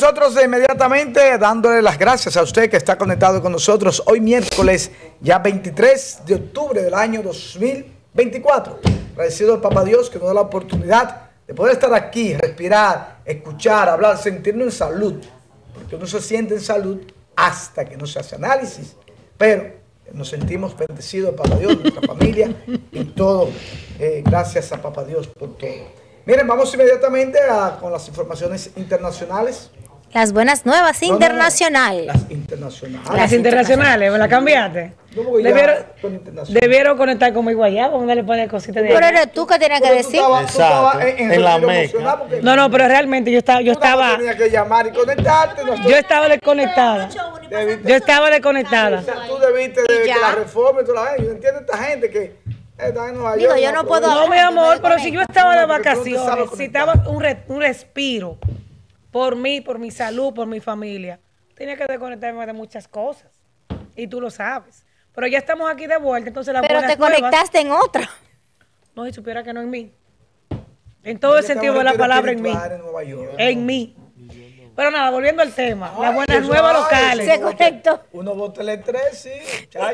nosotros inmediatamente dándole las gracias a usted que está conectado con nosotros hoy miércoles, ya 23 de octubre del año 2024. Agradecido al Papa Dios que nos da la oportunidad de poder estar aquí, respirar, escuchar, hablar, sentirnos en salud. Porque uno se siente en salud hasta que no se hace análisis. Pero nos sentimos bendecidos, Papa Dios, nuestra familia y todo. Eh, gracias a Papa Dios por todo. Miren, vamos inmediatamente con las informaciones internacionales. Las buenas nuevas, internacional. las internacionales. Ah, las internacionales, me la cambiaste. Debieron, conectar conmigo allá. guayaba, me para ponen cositas de Pero eres tú que tenías que decir. en, la No, no, pero realmente yo estaba. Yo estaba que llamar y conectarte. Yo estaba desconectada. yo estaba desconectada. Tú debiste de la reforma y la Yo entiendo a esta gente que. Digo, eh, yo no puedo. No, mi amor, pero si yo estaba de vacaciones, necesitaba un, un respiro por mí, por mi salud, por mi familia. Tenía que desconectarme de muchas cosas. Y tú lo sabes. Pero ya estamos aquí de vuelta, entonces Pero te conectaste en otra. No, si supiera que no en mí. En todo el sentido de la palabra en mí. En, York, en mí. Pero nada, volviendo al tema, las buenas nuevas locales. Uno vota el E3, sí.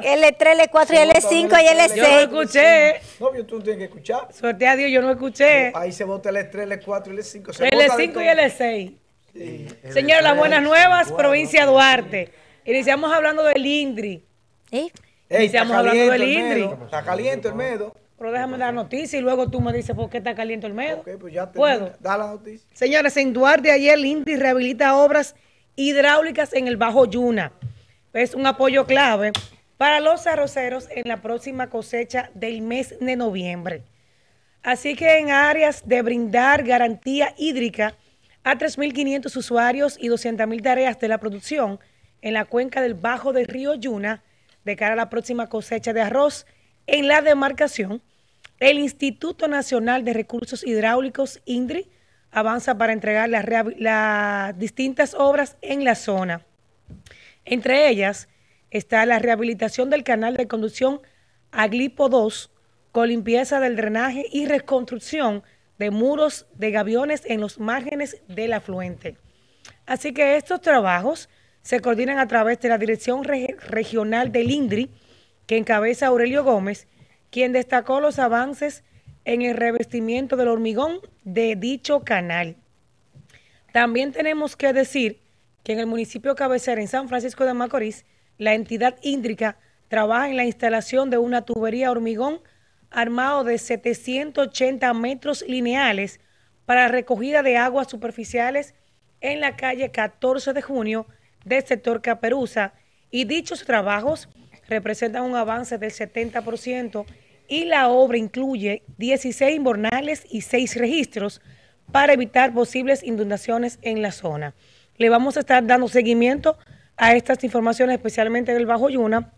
El e L3, L4 e y L5 e y L6. Yo no escuché. No, yo tú tienes que escuchar. Suerte a Dios, yo no escuché. Ahí se vota el E3, L4 y L5. El L5 y L6. Eh, Señora, las buenas nuevas, provincia Duarte. Iniciamos hablando del INDRI. ¿Eh? Iniciamos hablando del INDRI. Está caliente el medo. Pero déjame dar noticia y luego tú me dices por qué está caliente el medo. Pues ¿Puedo? Da la noticia. Señores, en Duarte ayer el INDRI rehabilita obras hidráulicas en el Bajo Yuna. Es un apoyo clave para los arroceros en la próxima cosecha del mes de noviembre. Así que en áreas de brindar garantía hídrica, a 3.500 usuarios y 200.000 tareas de la producción en la cuenca del Bajo del Río Yuna de cara a la próxima cosecha de arroz en la demarcación. El Instituto Nacional de Recursos Hidráulicos, INDRI, avanza para entregar las, distintas obras en la zona. Entre ellas está la rehabilitación del canal de conducción Aglipo 2 con limpieza del drenaje y reconstrucción de muros de gaviones en los márgenes del afluente. Así que estos trabajos se coordinan a través de la Dirección Regional del INDRI, que encabeza Aurelio Gómez, quien destacó los avances en el revestimiento del hormigón de dicho canal. También tenemos que decir que en el municipio cabecera, en San Francisco de Macorís, la entidad índrica trabaja en la instalación de una tubería hormigón armado de 780 metros lineales para recogida de aguas superficiales en la calle 14 de junio del sector Caperuza y dichos trabajos representan un avance del 70% y la obra incluye 16 inbornales y 6 registros para evitar posibles inundaciones en la zona. Le vamos a estar dando seguimiento a estas informaciones, especialmente en el Bajo Yuna,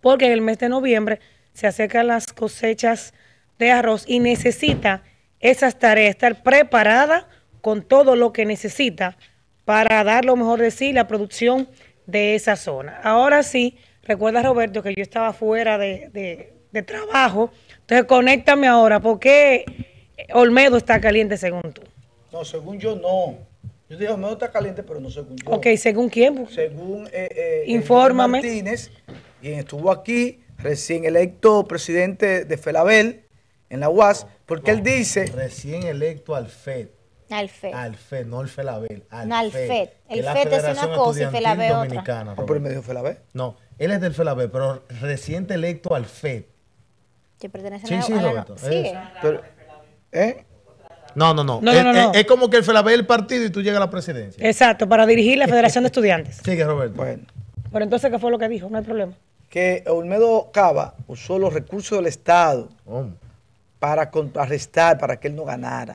porque en el mes de noviembre se acercan las cosechas de arroz y necesita esas tareas, estar preparada con todo lo que necesita para dar lo mejor de sí la producción de esa zona. Ahora sí, recuerda Roberto que yo estaba fuera de, trabajo, entonces conéctame ahora, ¿Por qué Olmedo está caliente según tú? No, según yo no. Yo dije, Olmedo está caliente, pero no según yo. Ok, ¿según quién? Según eh, eh, Martínez, quien estuvo aquí recién electo presidente de Felabel en la UAS, porque él oh, dice... Recién electo al FED. Al FED. Al FED, no al Felabel. Al no al FED. E el FED, es una cosa y Felabel otra. Ah, pero me dijo Felabel? No, él es del Felabel, pero recién electo al FED. Que pertenece a la... Sí, sí, Roberto. Ah, ¿Eh? No, no, no. es, como que el Felabel es el partido y tú llegas a la presidencia. Exacto, para dirigir la Federación de Estudiantes. Sigue, Roberto. Bueno. Pero entonces, ¿qué fue lo que dijo? No hay problema que Olmedo Cava usó los recursos del Estado para contrarrestar, para que él no ganara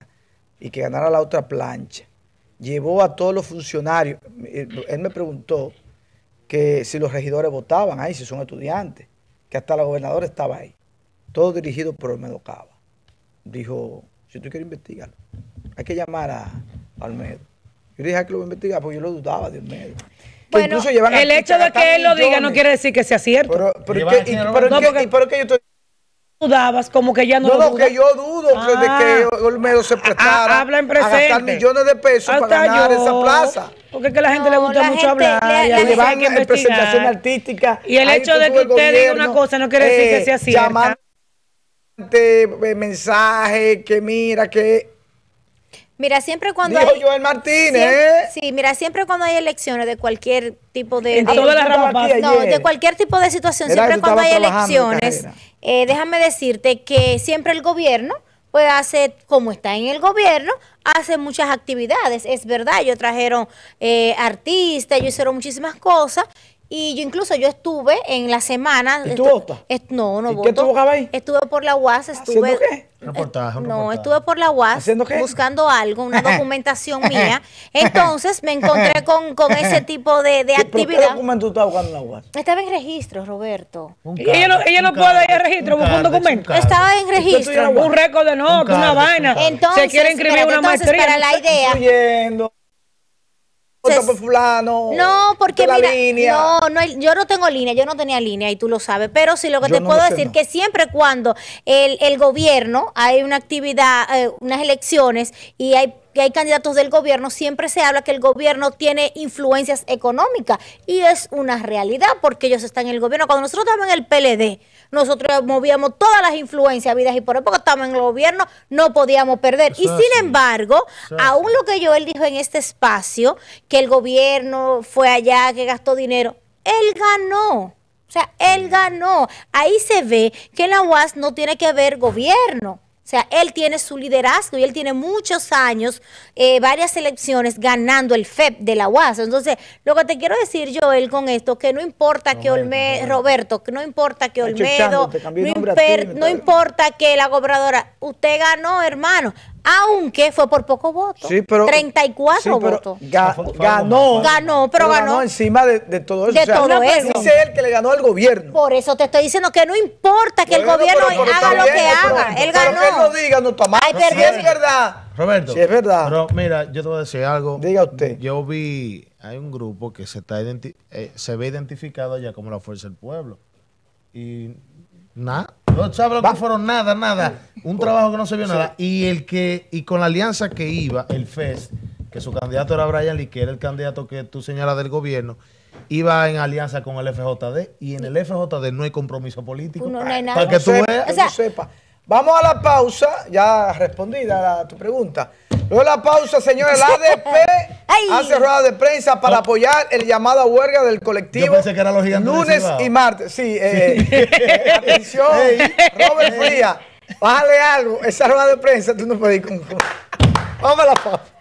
y que ganara la otra plancha. Llevó a todos los funcionarios. Eh, él me preguntó que si los regidores votaban ahí, si son estudiantes, que hasta la gobernadora estaba ahí. Todo dirigido por Olmedo Cava. Dijo, si tú quieres investigarlo, hay que llamar a, Olmedo. Yo le dije que lo voy investigar porque yo lo dudaba de Olmedo bueno, el hecho de que él lo diga no quiere decir que sea cierto. Pero, pero, ¿qué, pero ¿qué, que yo estoy dudabas, como que ya no, no lo No, que yo dudo de que ah. Olmedo se ah, prestara a, habla en presente. a gastar millones de pesos ah, para ganar esa plaza. Porque es que a la gente le gusta mucho hablar. La, le van en presentación artística. Y el hecho de que usted diga una cosa no quiere decir que sea eh, cierta. Llamante, eh, mensaje, que mira, que Mira, siempre cuando hay, Martínez. sí, mira, siempre cuando hay elecciones de cualquier tipo de... de cualquier tipo de situación, siempre cuando hay elecciones, eh, déjame decirte que siempre el gobierno puede hacer como está en el gobierno, hace muchas actividades. Es verdad, ellos trajeron eh, artistas, ellos hicieron muchísimas cosas y yo incluso yo estuve en la semana. ¿Y tú no, no ¿Y ¿Qué tú buscabas ahí? Estuve por la UAS, estuve. ¿Haciendo qué? no, estuve por la UAS buscando algo, una documentación mía. Entonces me encontré con, con ese tipo de, de actividad. ¿Qué documento tú estabas buscando en la UAS? Estaba en registro, Roberto. ella no, ella no puede ir a registro, buscar un documento. Estaba en registro. Un récord de notas, una vaina. Entonces, Se quiere inscribir una entonces, maestría. Para la idea por fulano. No, porque mira, línea. no, yo no tengo línea, yo no tenía línea y tú lo sabes, pero sí lo que te puedo decir que siempre cuando el, el, gobierno hay una actividad, eh, unas elecciones y hay que hay candidatos del gobierno, siempre se habla que el gobierno tiene influencias económicas y es una realidad porque ellos están en el gobierno. Cuando nosotros estábamos en el PLD, nosotros movíamos todas las influencias, vidas y por época estábamos en el gobierno, no podíamos perder. y sin embargo, aún lo que Joel dijo en este espacio, que el gobierno fue allá, que gastó dinero, él ganó. O sea, él mm. ganó. Ahí se ve que en la UAS no tiene que haber gobierno. O sea, él tiene su liderazgo y él tiene muchos años, eh, varias elecciones ganando el FEP de la UAS. Entonces, lo que te quiero decir, yo, él, con esto, que no importa que Olmedo, Roberto, que no importa que Olmedo, no, no importa que la gobernadora, usted ganó, hermano aunque fue por pocos votos Sí, pero, 34 votos. ganó. Ganó, pero, ganó, ganó. encima de, todo eso. o sea, todo eso. Dice él que le ganó al gobierno. Por eso te estoy diciendo que no importa que el gobierno haga lo que haga. él ganó. Pero que no diga, no si es verdad. Roberto. Si es verdad. Pero mira, yo te voy a decir algo. Diga usted. Yo vi, hay un grupo que se, está eh, se ve identificado ya como la Fuerza del Pueblo. Y nada no fueron nada, nada. Un trabajo que no se vio nada. Y el que, y con la alianza que iba, el FES, que su candidato era Brian Lee, que era el candidato que tú señalas del gobierno, iba en alianza con el FJD. Y en el FJD no hay compromiso político. No, hay nada. Para que tú, Vamos a la pausa, ya respondida a tu pregunta. Luego la pausa, señores. La ADP hace rueda de prensa para apoyar el llamado a huelga del colectivo. lunes y martes. Sí, eh, eh, atención, Robert Fría. Bájale algo. Esa rueda de prensa tú no puedes ir con. Vamos a la pausa.